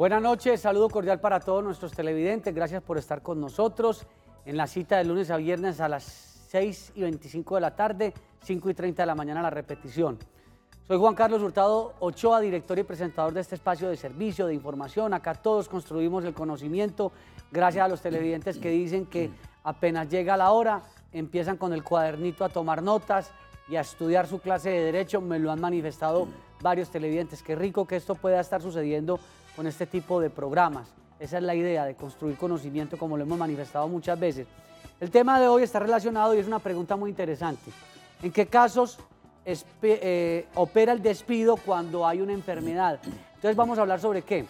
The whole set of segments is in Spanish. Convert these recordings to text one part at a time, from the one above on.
Buenas noches, saludo cordial para todos nuestros televidentes. Gracias por estar con nosotros en la cita de lunes a viernes a las 6 y 25 de la tarde, 5 y 30 de la mañana la repetición. Soy Juan Carlos Hurtado Ochoa, director y presentador de este espacio de servicio, de información. Acá todos construimos el conocimiento gracias a los televidentes que dicen que apenas llega la hora, empiezan con el cuadernito a tomar notas y a estudiar su clase de derecho. Me lo han manifestado varios televidentes. Qué rico que esto pueda estar sucediendo con este tipo de programas. Esa es la idea de construir conocimiento como lo hemos manifestado muchas veces. El tema de hoy está relacionado y es una pregunta muy interesante. ¿En qué casos eh, opera el despido cuando hay una enfermedad? Entonces vamos a hablar sobre qué.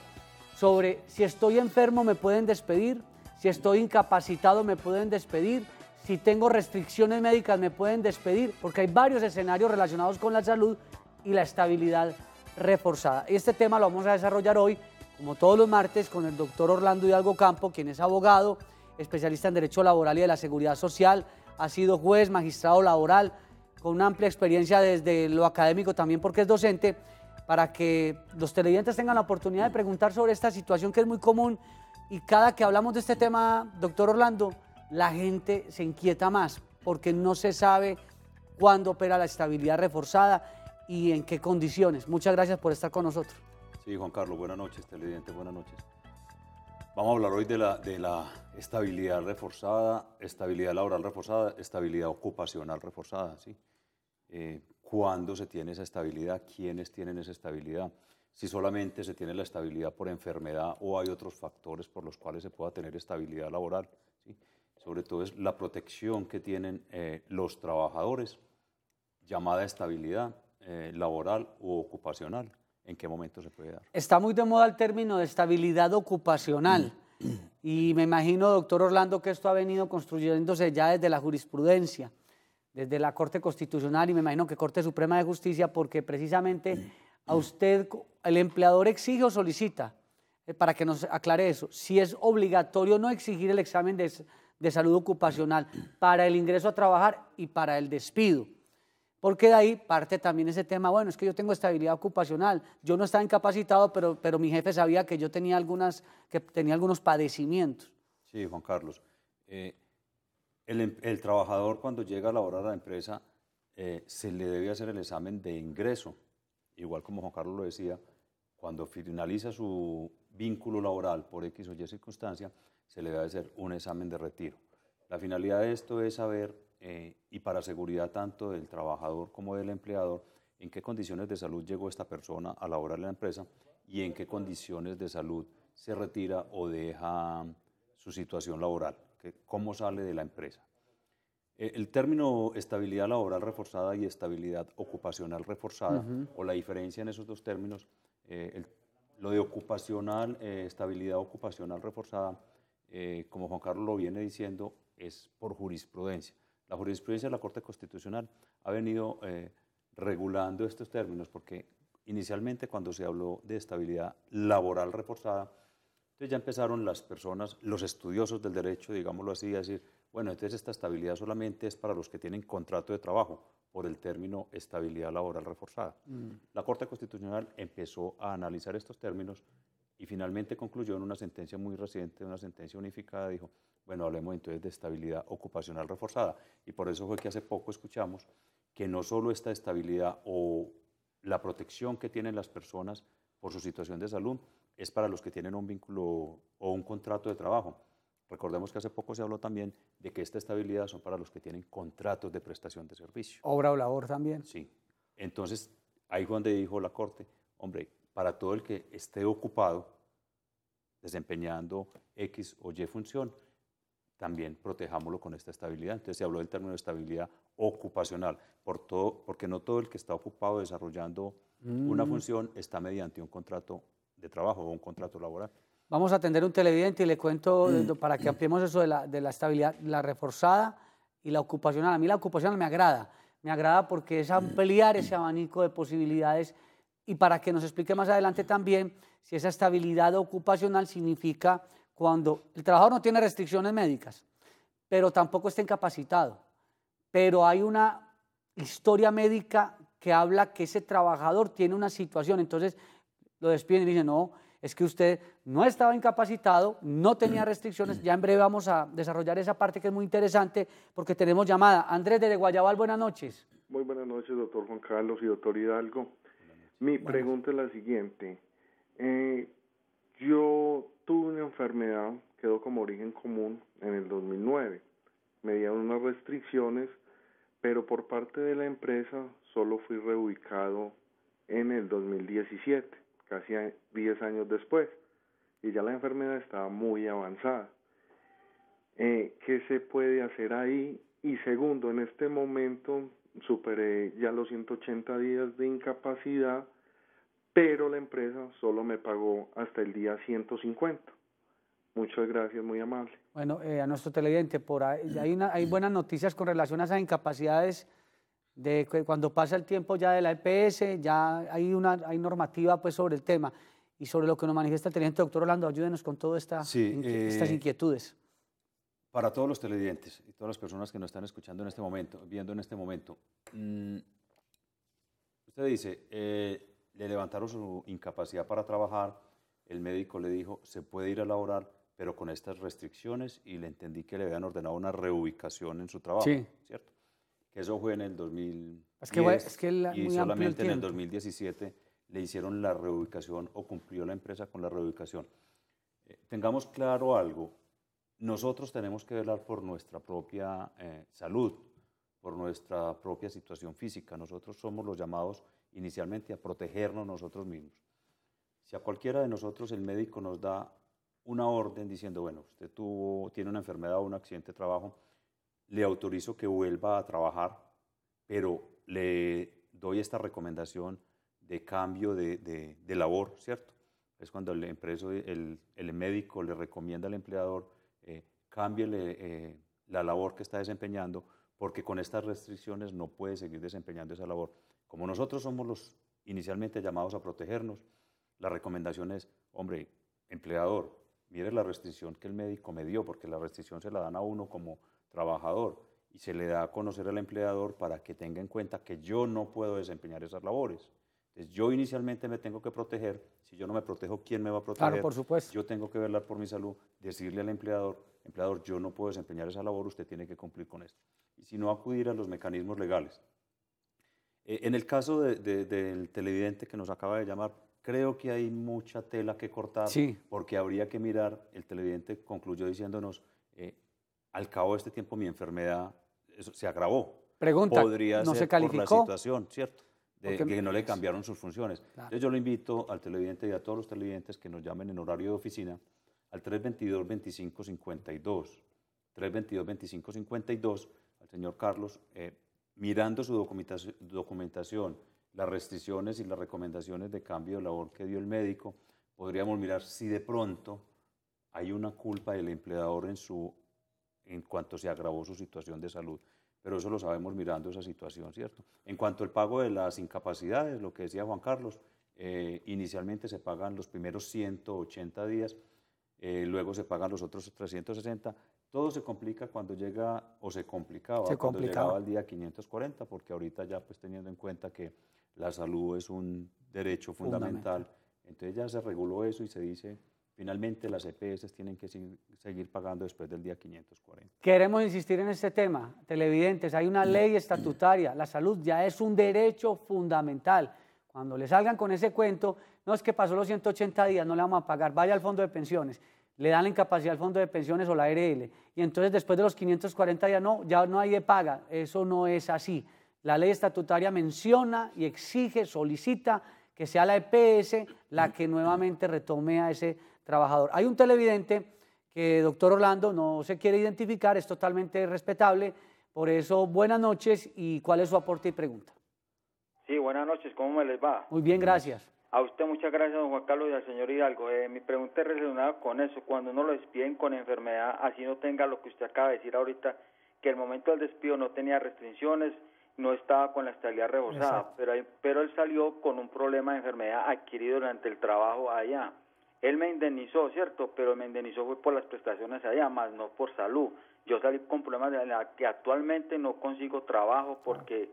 Sobre si estoy enfermo me pueden despedir, si estoy incapacitado me pueden despedir, si tengo restricciones médicas me pueden despedir, porque hay varios escenarios relacionados con la salud y la estabilidad reforzada. Este tema lo vamos a desarrollar hoy como todos los martes, con el doctor Orlando Hidalgo Campo, quien es abogado, especialista en Derecho Laboral y de la Seguridad Social, ha sido juez, magistrado laboral, con una amplia experiencia desde lo académico también porque es docente, para que los televidentes tengan la oportunidad de preguntar sobre esta situación que es muy común y cada que hablamos de este tema, doctor Orlando, la gente se inquieta más porque no se sabe cuándo opera la estabilidad reforzada y en qué condiciones. Muchas gracias por estar con nosotros. Sí, Juan Carlos, buenas noches, televidente, buenas noches. Vamos a hablar hoy de la, estabilidad reforzada, estabilidad laboral reforzada, estabilidad ocupacional reforzada, eh, ¿Cuándo se tiene esa estabilidad? ¿Quiénes tienen esa estabilidad? Si solamente se tiene la estabilidad por enfermedad o hay otros factores por los cuales se pueda tener estabilidad laboral, Sobre todo es la protección que tienen eh, los trabajadores, llamada estabilidad eh, laboral o ocupacional en qué momento se puede dar. Está muy de moda el término de estabilidad ocupacional. Y me imagino, doctor Orlando, que esto ha venido construyéndose ya desde la jurisprudencia, desde la Corte Constitucional y me imagino que Corte Suprema de Justicia, porque precisamente a usted el empleador exige o solicita, eh, para que nos aclare eso, si es obligatorio no exigir el examen de salud ocupacional para el ingreso a trabajar y para el despido. Porque de ahí parte también ese tema, bueno, es que yo tengo estabilidad ocupacional, yo no estaba incapacitado, pero, pero mi jefe sabía que yo tenía, algunas, que tenía algunos padecimientos. Sí, Juan Carlos. Eh, em, el, trabajador cuando llega a laborar a la empresa eh, se le debe hacer el examen de ingreso, igual como Juan Carlos lo decía, cuando finaliza su vínculo laboral por X o Y circunstancia, se le debe hacer un examen de retiro. La finalidad de esto es saber eh, y para seguridad tanto del trabajador como del empleador, en qué condiciones de salud llegó esta persona a laborar en la empresa y en qué condiciones de salud se retira o deja su situación laboral, cómo sale de la empresa. Eh, el término estabilidad laboral reforzada y estabilidad ocupacional reforzada, o la diferencia en esos dos términos, eh, lo de ocupacional, estabilidad ocupacional reforzada, como Juan Carlos lo viene diciendo, es por jurisprudencia. La jurisprudencia de la Corte Constitucional ha venido eh, regulando estos términos porque inicialmente cuando se habló de estabilidad laboral reforzada, entonces ya empezaron las personas, los estudiosos del derecho, digámoslo así, a decir, bueno, entonces esta estabilidad solamente es para los que tienen contrato de trabajo por el término estabilidad laboral reforzada. Mm. La Corte Constitucional empezó a analizar estos términos y finalmente concluyó en una sentencia muy reciente, una sentencia unificada, dijo, bueno, hablemos entonces de estabilidad ocupacional reforzada. Y por eso fue que hace poco escuchamos que no solo esta estabilidad o la protección que tienen las personas por su situación de salud es para los que tienen un vínculo o un contrato de trabajo. Recordemos que hace poco se habló también de que esta estabilidad son para los que tienen contratos de prestación de servicio. Obra o labor también. Sí. Entonces, ahí es donde dijo la Corte, hombre, para todo el que esté ocupado desempeñando X o Y función, también protejámoslo con esta estabilidad. Entonces se habló del término de estabilidad ocupacional, por todo, porque no todo el que está ocupado desarrollando una mm. función está mediante un contrato de trabajo o un contrato laboral. Vamos a atender un televidente y le cuento mm. para que ampliemos eso de la, de la estabilidad, la reforzada y la ocupacional. A mí la ocupacional me agrada, me agrada porque es mm. ampliar ese abanico de posibilidades y para que nos explique más adelante también si esa estabilidad ocupacional significa cuando el trabajador no tiene restricciones médicas, pero tampoco está incapacitado, pero hay una historia médica que habla que ese trabajador tiene una situación, entonces lo despiden y dicen, no, es que usted no estaba incapacitado, no tenía restricciones, ya en breve vamos a desarrollar esa parte que es muy interesante porque tenemos llamada. Andrés de Guayabal, buenas noches. Muy buenas noches, doctor Juan Carlos y doctor Hidalgo. Mi pregunta es la siguiente. Eh, yo tuve una enfermedad, quedó como origen común en el 2009. Me dieron unas restricciones, pero por parte de la empresa solo fui reubicado en el 2017, casi 10 años después, y ya la enfermedad estaba muy avanzada. Eh, ¿Qué se puede hacer ahí? Y segundo, en este momento superé ya los 180 días de incapacidad, pero la empresa solo me pagó hasta el día 150. Muchas gracias, muy amable. Bueno, eh, a nuestro televidente, por hay, hay mm. buenas noticias con relación a esas incapacidades de cuando pasa el tiempo ya de la EPS, ya hay una hay normativa pues sobre el tema y sobre lo que nos manifiesta el teniente doctor Orlando. Ayúdenos con todas estas eh, inquietudes para todos los televidentes y todas las personas que nos están escuchando en este momento, viendo en este momento, mm, usted dice, eh, le levantaron su incapacidad para trabajar, el médico le dijo, se puede ir a laborar, pero con estas restricciones, y le entendí que le habían ordenado una reubicación en su trabajo, ¿cierto? Que eso fue en el 2010, es que, es que la, y solamente en el 2017 le hicieron la reubicación o cumplió la empresa con la reubicación. Eh, tengamos claro algo, nosotros tenemos que velar por nuestra propia eh, salud, por nuestra propia situación física. Nosotros somos los llamados inicialmente a protegernos nosotros mismos. Si a cualquiera de nosotros el médico nos da una orden diciendo, bueno, usted tuvo, tiene una enfermedad o un accidente de trabajo, le autorizo que vuelva a trabajar, pero le doy esta recomendación de cambio de, de, labor, ¿cierto? Es cuando el, el, el médico le recomienda al empleador eh, cambie eh, la labor que está desempeñando, porque con estas restricciones no puede seguir desempeñando esa labor. Como nosotros somos los inicialmente llamados a protegernos, la recomendación es, hombre, empleador, mire la restricción que el médico me dio, porque la restricción se la dan a uno como trabajador y se le da a conocer al empleador para que tenga en cuenta que yo no puedo desempeñar esas labores. Entonces, yo inicialmente me tengo que proteger. Si yo no me protejo, ¿quién me va a proteger? Claro, por supuesto. Yo tengo que velar por mi salud, decirle al empleador, empleador, yo no puedo desempeñar esa labor, usted tiene que cumplir con esto. Y si no, acudir a los mecanismos legales. Eh, en el caso del televidente que nos acaba de llamar, creo que hay mucha tela que cortar, porque habría que mirar, el televidente concluyó diciéndonos, eh, al cabo de este tiempo mi enfermedad se agravó. Pregunta, Podría ¿no se calificó? la situación, ¿cierto? de que no le cambiaron sus funciones. Entonces yo lo invito al televidente y a todos los televidentes que nos llamen en horario de oficina al 322-2552. 322-2552 al señor Carlos, eh, mirando su documentación, documentación, las restricciones y las recomendaciones de cambio de labor que dio el médico, podríamos mirar si de pronto hay una culpa del empleador en, su, en cuanto se agravó su situación de salud pero eso lo sabemos mirando esa situación, ¿cierto? En cuanto al pago de las incapacidades, lo que decía Juan Carlos, eh, inicialmente se pagan los primeros 180 días, eh, luego se pagan los otros 360. Todo se complica cuando llega, o se complicaba, se cuando llegaba al día 540, porque ahorita ya pues teniendo en cuenta que la salud es un derecho fundamental. entonces ya se reguló eso y se dice finalmente las EPS tienen que seguir pagando después del día 540. Queremos insistir en este tema, televidentes, hay una ley estatutaria, la salud ya es un derecho fundamental. Cuando le salgan con ese cuento, no es que pasó los 180 días, no le vamos a pagar, vaya al fondo de pensiones, le dan la incapacidad al fondo de pensiones o la ARL, y entonces después de los 540 días, no, ya no hay de paga, eso no es así. La ley estatutaria menciona y exige, solicita que sea la EPS la que nuevamente retome a ese trabajador. Hay un televidente que, doctor Orlando, no se quiere identificar, es totalmente respetable. Por eso, buenas noches y cuál es su aporte y pregunta. Sí, buenas noches, ¿cómo me les va? Muy bien, gracias. A usted muchas gracias, don Juan Carlos y al señor Hidalgo. Eh, mi pregunta es relacionada con eso. Cuando uno lo despiden con enfermedad, así no tenga lo que usted acaba de decir ahorita, que el momento del despido no tenía restricciones, no estaba con la estabilidad rebosada, pero él salió con un problema de enfermedad adquirido durante el trabajo allá. Él me indemnizó, ¿cierto? Pero me indemnizó fue por las prestaciones allá, más no por salud. Yo salí con problemas de la que actualmente no consigo trabajo porque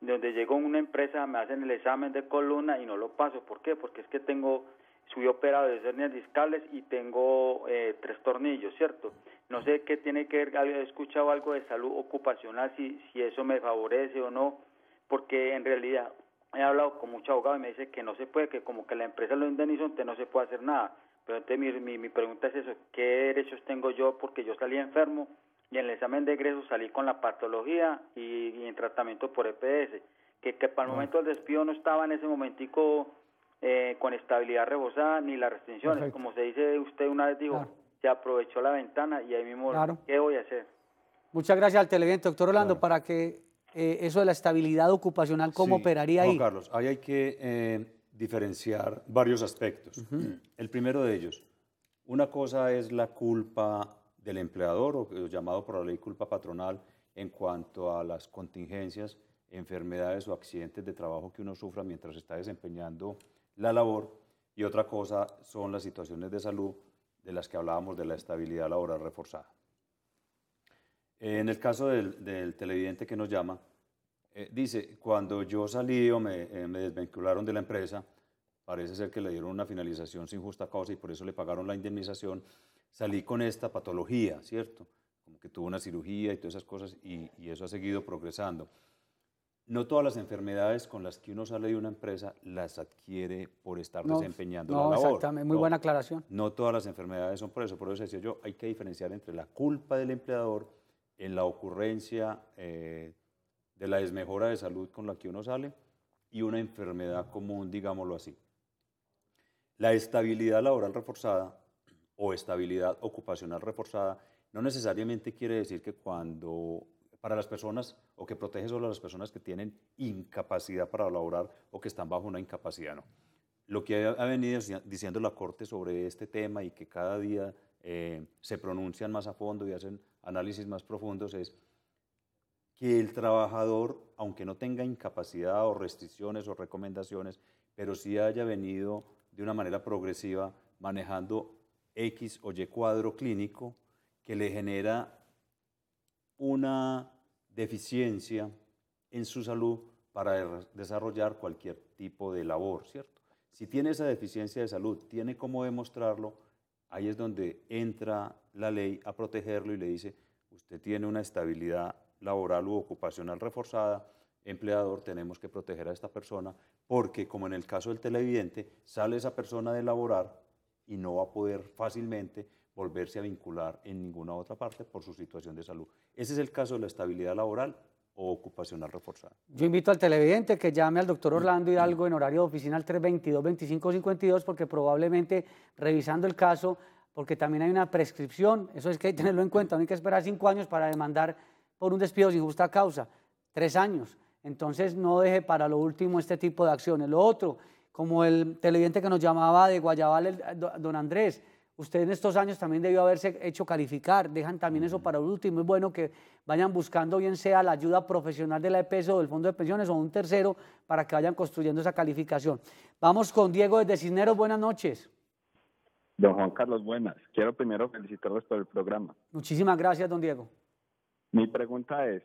donde llego a una empresa me hacen el examen de columna y no lo paso. ¿Por qué? Porque es que tengo, soy operado de hernias discales y tengo eh, tres tornillos, ¿cierto? No sé qué tiene que ver, he escuchado algo de salud ocupacional, si, si eso me favorece o no, porque en realidad he hablado con mucha abogados y me dice que no se puede, que como que la empresa lo indemnizó, entonces no se puede hacer nada. Pero entonces mi, pregunta es eso, ¿qué derechos tengo yo? Porque yo salí enfermo y en el examen de egreso salí con la patología y, en tratamiento por EPS. Que, que para el momento del despido no estaba en ese momentico eh, con estabilidad rebosada ni las restricciones. Como se dice usted una vez, dijo, se aprovechó la ventana y ahí mismo, ¿qué voy a hacer? Muchas gracias al televidente, doctor Orlando, para que eh, eso de la estabilidad ocupacional, ¿cómo operaría ahí? Carlos, ahí hay que eh, diferenciar varios aspectos. El primero de ellos, una cosa es la culpa del empleador, o llamado por la ley culpa patronal, en cuanto a las contingencias, enfermedades o accidentes de trabajo que uno sufra mientras está desempeñando la labor. Y otra cosa son las situaciones de salud de las que hablábamos de la estabilidad laboral reforzada. Eh, en el caso del, televidente que nos llama, eh, dice, cuando yo salí o eh, me, desvincularon de la empresa, parece ser que le dieron una finalización sin justa causa y por eso le pagaron la indemnización, salí con esta patología, ¿cierto? Como que tuvo una cirugía y todas esas cosas y, eso ha seguido progresando. No todas las enfermedades con las que uno sale de una empresa las adquiere por estar desempeñando la labor. Exactamente, muy buena aclaración. No todas las enfermedades son por eso, por eso decía yo, hay que diferenciar entre la culpa del empleador en la ocurrencia eh, de la desmejora de salud con la que uno sale y una enfermedad común, digámoslo así. La estabilidad laboral reforzada o estabilidad ocupacional reforzada no necesariamente quiere decir que cuando para las personas o que protege solo a las personas que tienen incapacidad para laborar o que están bajo una incapacidad, no. Lo que ha venido diciendo la Corte sobre este tema y que cada día eh, se pronuncian más a fondo y hacen análisis más profundos es que el trabajador, aunque no tenga incapacidad o restricciones o recomendaciones, pero sí haya venido de una manera progresiva manejando X o Y cuadro clínico que le genera una deficiencia en su salud para desarrollar cualquier tipo de labor, ¿cierto? Si tiene esa deficiencia de salud, tiene cómo demostrarlo ahí es donde entra la ley a protegerlo y le dice, usted tiene una estabilidad laboral u ocupacional reforzada, empleador, tenemos que proteger a esta persona, porque como en el caso del televidente, sale esa persona de laborar y no va a poder fácilmente volverse a vincular en ninguna otra parte por su situación de salud. Ese es el caso de la estabilidad laboral o ocupacional reforzada. Yo invito al televidente que llame al doctor Orlando Hidalgo en horario de oficina al 322-2552 porque probablemente revisando el caso, porque también hay una prescripción, eso es que hay que tenerlo en cuenta, no hay que esperar cinco años para demandar por un despido sin justa causa, tres años. Entonces no deje para lo último este tipo de acciones. Lo otro, como el televidente que nos llamaba de Guayabal, don Andrés, Usted en estos años también debió haberse hecho calificar, dejan también eso mm. para último es bueno que vayan buscando bien sea la ayuda profesional de la EPS o del Fondo de Pensiones o un tercero para que vayan construyendo esa calificación. Vamos con Diego desde Cisneros, buenas noches. Don Juan Carlos, buenas. Quiero primero felicitarlos por el programa. Muchísimas gracias, don Diego. Mi pregunta es,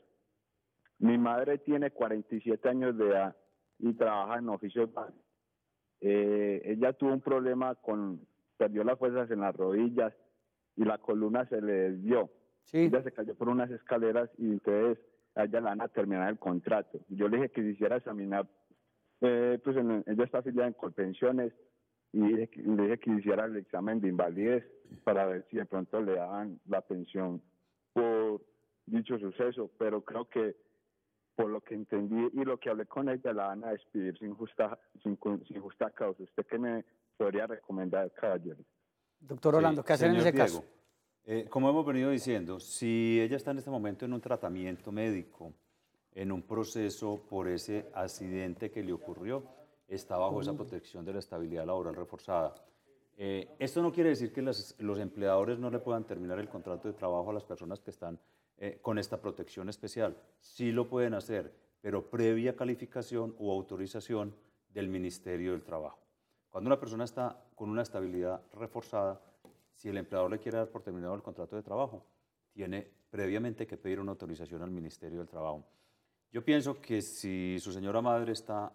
mi madre tiene 47 años de edad y trabaja en oficio de eh, ella tuvo un problema con perdió las fuerzas en las rodillas y la columna se le desvió. Sí. Ella se cayó por unas escaleras y entonces ella la van a terminar el contrato. Yo le dije que se hiciera examinar, eh, pues ella está afiliada en Colpensiones y le, dije que hiciera el examen de invalidez para ver si de pronto le daban la pensión por dicho suceso, pero creo que por lo que entendí y lo que hablé con ella, la van a despedir sin justa, sin, sin justa causa. ¿Usted que me podría recomendar, caballero. Doctor Orlando, ¿qué hacer en ese caso? Eh, como hemos venido diciendo, si ella está en este momento en un tratamiento médico, en un proceso por ese accidente que le ocurrió, está bajo esa protección de la estabilidad laboral reforzada. Eh, esto no quiere decir que los empleadores no le puedan terminar el contrato de trabajo a las personas que están eh, con esta protección especial. Sí lo pueden hacer, pero previa calificación o autorización del Ministerio del Trabajo. Cuando una persona está con una estabilidad reforzada, si el empleador le quiere dar por terminado el contrato de trabajo, tiene previamente que pedir una autorización al Ministerio del Trabajo. Yo pienso que si su señora madre está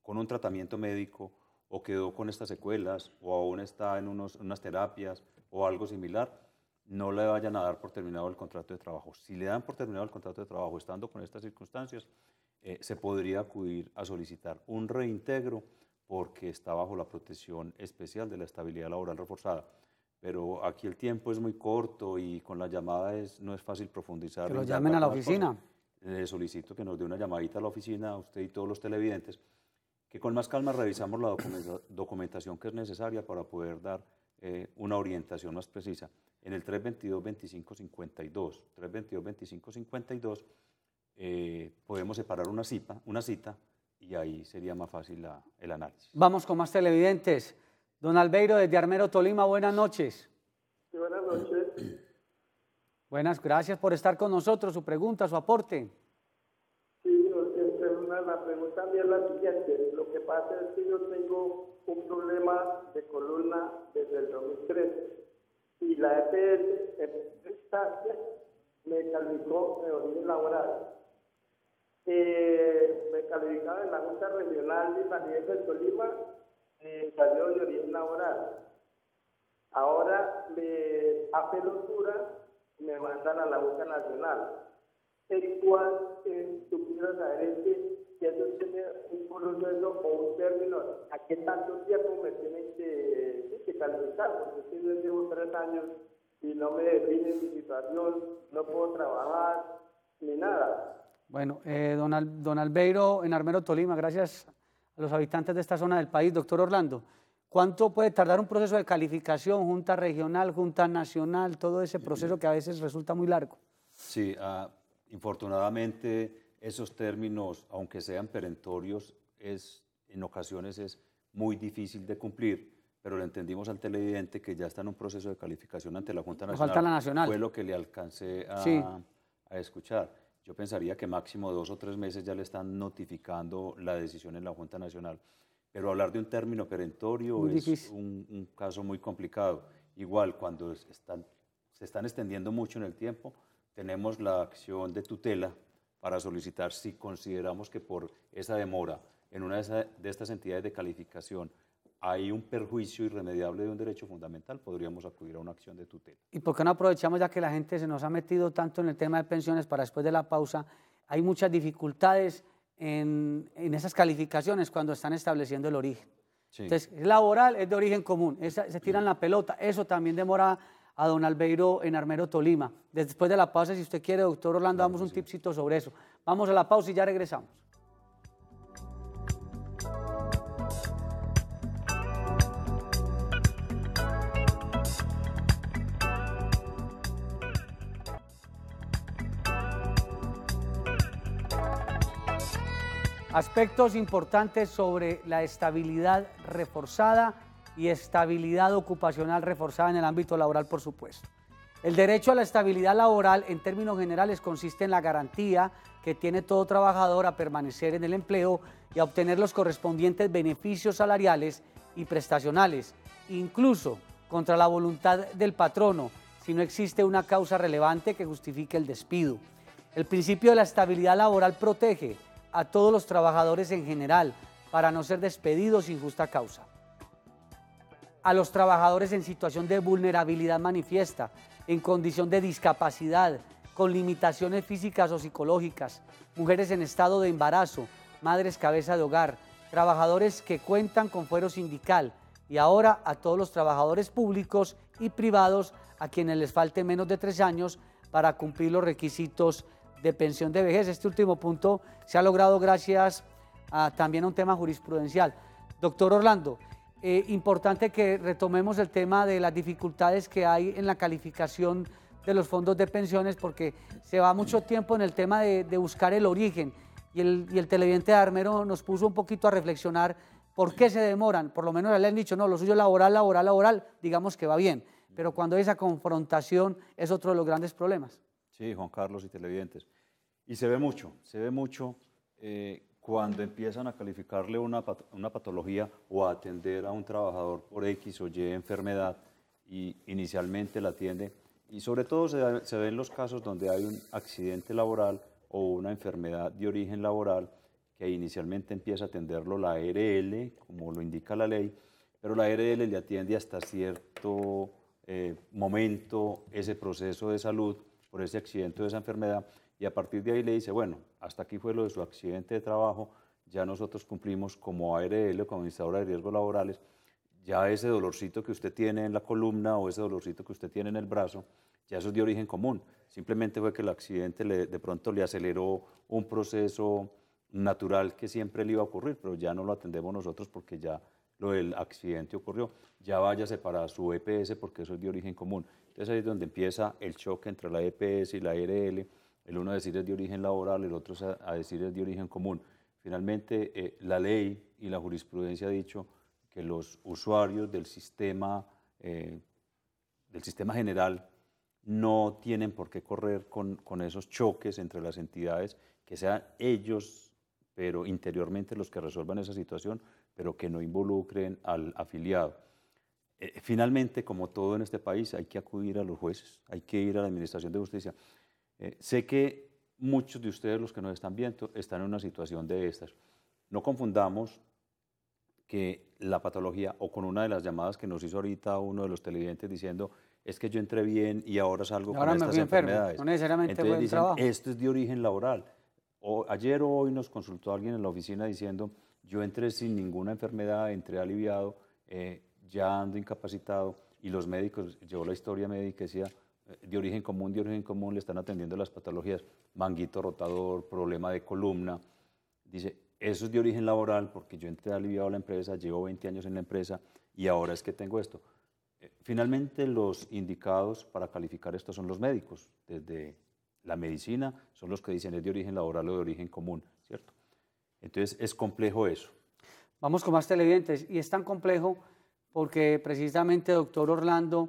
con un tratamiento médico o quedó con estas secuelas o aún está en unos, unas terapias o algo similar, no le vayan a dar por terminado el contrato de trabajo. Si le dan por terminado el contrato de trabajo estando con estas circunstancias, eh, se podría acudir a solicitar un reintegro porque está bajo la protección especial de la estabilidad laboral reforzada. Pero aquí el tiempo es muy corto y con la llamada es, no es fácil profundizar. Que lo llamen a la oficina. Le solicito que nos dé una llamadita a la oficina, a usted y todos los televidentes, que con más calma revisamos la documentación que es necesaria para poder dar eh, una orientación más precisa. En el 322-2552, 322 eh, podemos separar una una cita y ahí sería más fácil la, el análisis. Vamos con más televidentes. Don Albeiro, desde Armero, Tolima, buenas noches. buenas noches. Buenas, gracias por estar con nosotros, su pregunta, su aporte. Sí, este, la pregunta mía es la siguiente. Lo que pasa es que yo tengo un problema de columna desde el 2003 y la EPS me calificó de origen laboral me calificaba en la Junta Regional de Diego de Tolima, y salió de origen laboral. Ahora me hace locura, me mandan a la Junta Nacional, el cual eh, tú quieres saber que si eso tiene un proceso o un término, ¿a qué tanto tiempo me tienen que, que calificar? Porque si yo llevo tres años y no me define mi situación, no puedo trabajar ni nada. Bueno, eh, don, Albeiro en Armero Tolima, gracias a los habitantes de esta zona del país. Doctor Orlando, ¿cuánto puede tardar un proceso de calificación, junta regional, junta nacional, todo ese proceso que a veces resulta muy largo? Sí, ah, infortunadamente esos términos, aunque sean perentorios, es, en ocasiones es muy difícil de cumplir, pero le entendimos al televidente que ya está en un proceso de calificación ante la Junta Nacional. Falta la Nacional. Fue lo que le alcancé a, a escuchar. Yo pensaría que máximo dos o tres meses ya le están notificando la decisión en la Junta Nacional. Pero hablar de un término perentorio es un, caso muy complicado. Igual, cuando están, se están extendiendo mucho en el tiempo, tenemos la acción de tutela para solicitar si consideramos que por esa demora en una de estas entidades de calificación hay un perjuicio irremediable de un derecho fundamental, podríamos acudir a una acción de tutela. ¿Y por qué no aprovechamos ya que la gente se nos ha metido tanto en el tema de pensiones para después de la pausa? Hay muchas dificultades en, esas calificaciones cuando están estableciendo el origen. Entonces, es laboral, es de origen común, se tiran la pelota, eso también demora a don Albeiro en Armero Tolima. Después de la pausa, si usted quiere, doctor Orlando, damos un tipcito sobre eso. Vamos a la pausa y ya regresamos. Aspectos importantes sobre la estabilidad reforzada y estabilidad ocupacional reforzada en el ámbito laboral, por supuesto. El derecho a la estabilidad laboral en términos generales consiste en la garantía que tiene todo trabajador a permanecer en el empleo y a obtener los correspondientes beneficios salariales y prestacionales, incluso contra la voluntad del patrono, si no existe una causa relevante que justifique el despido. El principio de la estabilidad laboral protege a todos los trabajadores en general para no ser despedidos sin justa causa. A los trabajadores en situación de vulnerabilidad manifiesta, en condición de discapacidad, con limitaciones físicas o psicológicas, mujeres en estado de embarazo, madres cabeza de hogar, trabajadores que cuentan con fuero sindical y ahora a todos los trabajadores públicos y privados a quienes les falte menos de tres años para cumplir los requisitos de pensión de vejez. Este último punto se ha logrado gracias también a un tema jurisprudencial. Doctor Orlando, eh, importante que retomemos el tema de las dificultades que hay en la calificación de los fondos de pensiones porque se va mucho tiempo en el tema de, buscar el origen y el, y televidente Armero nos puso un poquito a reflexionar por qué se demoran. Por lo menos le han dicho, no, lo suyo laboral, laboral, laboral, digamos que va bien. Pero cuando hay esa confrontación es otro de los grandes problemas. Sí, Juan Carlos y televidentes. Y se ve mucho, se ve mucho eh, cuando empiezan a calificarle una, una, patología o a atender a un trabajador por X o Y enfermedad y inicialmente la atiende. Y sobre todo se, en ven los casos donde hay un accidente laboral o una enfermedad de origen laboral que inicialmente empieza a atenderlo la ARL, como lo indica la ley, pero la ARL le atiende hasta cierto eh, momento ese proceso de salud por ese accidente o esa enfermedad, y a partir de ahí le dice, bueno, hasta aquí fue lo de su accidente de trabajo, ya nosotros cumplimos como ARL, como administradora de riesgos laborales, ya ese dolorcito que usted tiene en la columna o ese dolorcito que usted tiene en el brazo, ya eso es de origen común. Simplemente fue que el accidente de pronto le aceleró un proceso natural que siempre le iba a ocurrir, pero ya no lo atendemos nosotros porque ya lo del accidente ocurrió, ya váyase para su EPS porque eso es de origen común. Entonces ahí es donde empieza el choque entre la EPS y la ARL, el uno a decir es de origen laboral, el otro a decir es de origen común. Finalmente, eh, la ley y la jurisprudencia ha dicho que los usuarios del sistema, eh, del sistema general no tienen por qué correr con esos choques entre las entidades, que sean ellos, pero interiormente los que resuelvan esa situación, pero que no involucren al afiliado. Eh, eh, finalmente, como todo en este país, hay que acudir a los jueces, hay que ir a la Administración de Justicia. Eh, sé que muchos de ustedes, los que nos están viendo, están en una situación de estas. No confundamos que la patología, o con una de las llamadas que nos hizo ahorita uno de los televidentes diciendo, es que yo entré bien y ahora salgo ahora con me estas enfermedades. no necesariamente Entonces buen trabajo. esto es de origen laboral. O, ayer o hoy nos consultó alguien en la oficina diciendo, yo entré sin ninguna enfermedad, entré aliviado, eh, ya ando incapacitado y los médicos, yo la historia médica decía, eh, de origen común, de origen común, le están atendiendo las patologías, manguito rotador, problema de columna. Dice, eso es de origen laboral porque yo entré aliviado a la empresa, llevo 20 años en la empresa y ahora es que tengo esto. Eh, finalmente, los indicados para calificar esto son los médicos, desde la medicina, son los que dicen es de origen laboral o de origen común, ¿cierto? Entonces es complejo eso. Vamos con más televidentes. Y es tan complejo porque precisamente, doctor Orlando,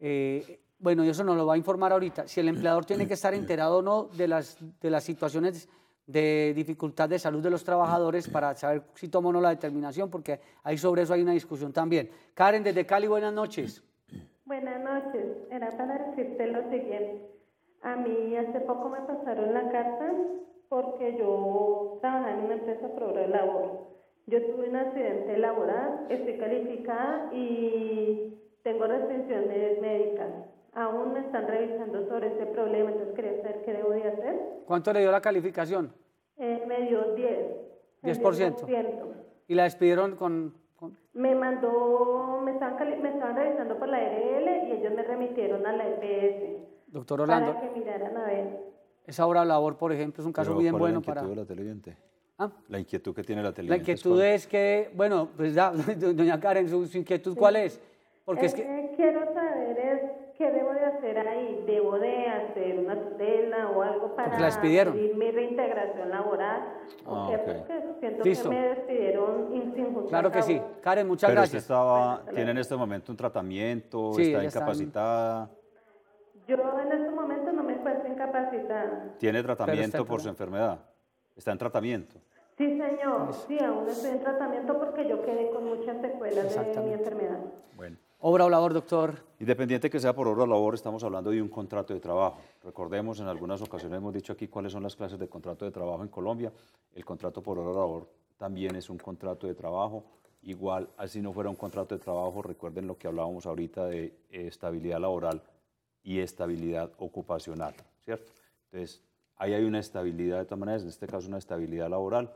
eh, bueno, y eso nos lo va a informar ahorita, si el empleador tiene que estar enterado o no de las, de las situaciones de dificultad de salud de los trabajadores para saber si toma o no la determinación, porque ahí sobre eso hay una discusión también. Karen, desde Cali, buenas noches. Buenas noches. Era para decirte lo siguiente. A mí hace poco me pasaron la carta porque yo trabajaba en una empresa pro de labor. Yo tuve un accidente laboral, estoy calificada y tengo restricciones médicas. Aún me están revisando sobre ese problema, entonces quería saber qué debo de hacer. ¿Cuánto le dio la calificación? Eh, me dio 10. 10%. Ciento. ¿Y la despidieron con...? Me mandó, me estaban, me revisando por la RL y ellos me remitieron a la EPS. Doctor Orlando. Para que miraran a ver. Esa obra labor, por ejemplo, es un caso bien bueno para... La televidente? ¿Ah? La inquietud que tiene la televidente. La inquietud es, que, bueno, pues ya, doña Karen, su, inquietud, ¿cuál es? Porque es eh, que... Eh, quiero saber es, qué debo de hacer ahí. ¿Debo de hacer una tutela o algo para las mi reintegración laboral? Ah, Porque siento que me despidieron sin Claro que sí. Karen, muchas Pero gracias. estaba, tiene en este momento un tratamiento, está incapacitada. Yo en ¿Tiene tratamiento por su enfermedad? ¿Está en tratamiento? Sí, señor. Sí, aún estoy en tratamiento porque yo quedé con muchas secuelas de mi enfermedad. Bueno. Obra o labor, doctor. Independiente que sea por obra o labor, estamos hablando de un contrato de trabajo. Recordemos, en algunas ocasiones hemos dicho aquí cuáles son las clases de contrato de trabajo en Colombia. El contrato por obra o labor también es un contrato de trabajo. Igual, así no fuera un contrato de trabajo, recuerden lo que hablábamos ahorita de estabilidad laboral y estabilidad ocupacional, ¿cierto? Entonces, ahí hay una estabilidad de todas maneras, en este caso una estabilidad laboral.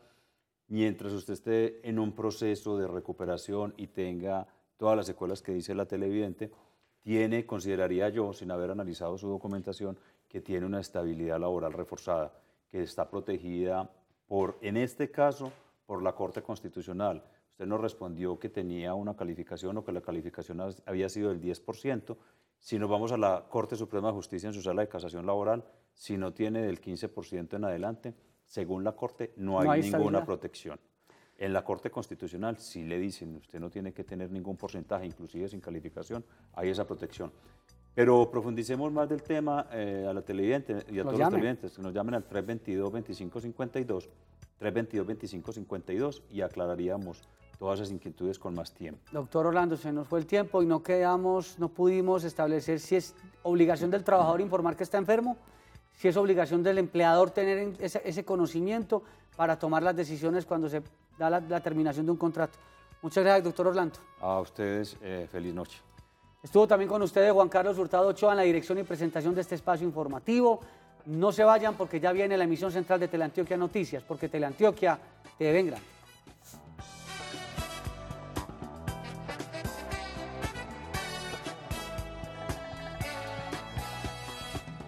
Mientras usted esté en un proceso de recuperación y tenga todas las secuelas que dice la televidente, tiene, consideraría yo, sin haber analizado su documentación, que tiene una estabilidad laboral reforzada, que está protegida por, en este caso, por la Corte Constitucional. Usted nos respondió que tenía una calificación o que la calificación había sido del 10%. Si nos vamos a la Corte Suprema de Justicia en su sala de casación laboral, si no tiene del 15% en adelante, según la Corte no hay, ninguna protección. En la Corte Constitucional si le dicen, usted no tiene que tener ningún porcentaje, inclusive sin calificación, hay esa protección. Pero profundicemos más del tema eh, a la televidente y a todos los televidentes, que nos llamen al 322-2552, 322-2552 y aclararíamos todas esas inquietudes con más tiempo. Doctor Orlando, se nos fue el tiempo y no quedamos, no pudimos establecer si es obligación del trabajador informar que está enfermo si es obligación del empleador tener ese, conocimiento para tomar las decisiones cuando se da la, terminación de un contrato. Muchas gracias, doctor Orlando. A ustedes, eh, feliz noche. Estuvo también con ustedes Juan Carlos Hurtado Ochoa en la dirección y presentación de este espacio informativo. No se vayan porque ya viene la emisión central de Teleantioquia Noticias, porque Teleantioquia te venga.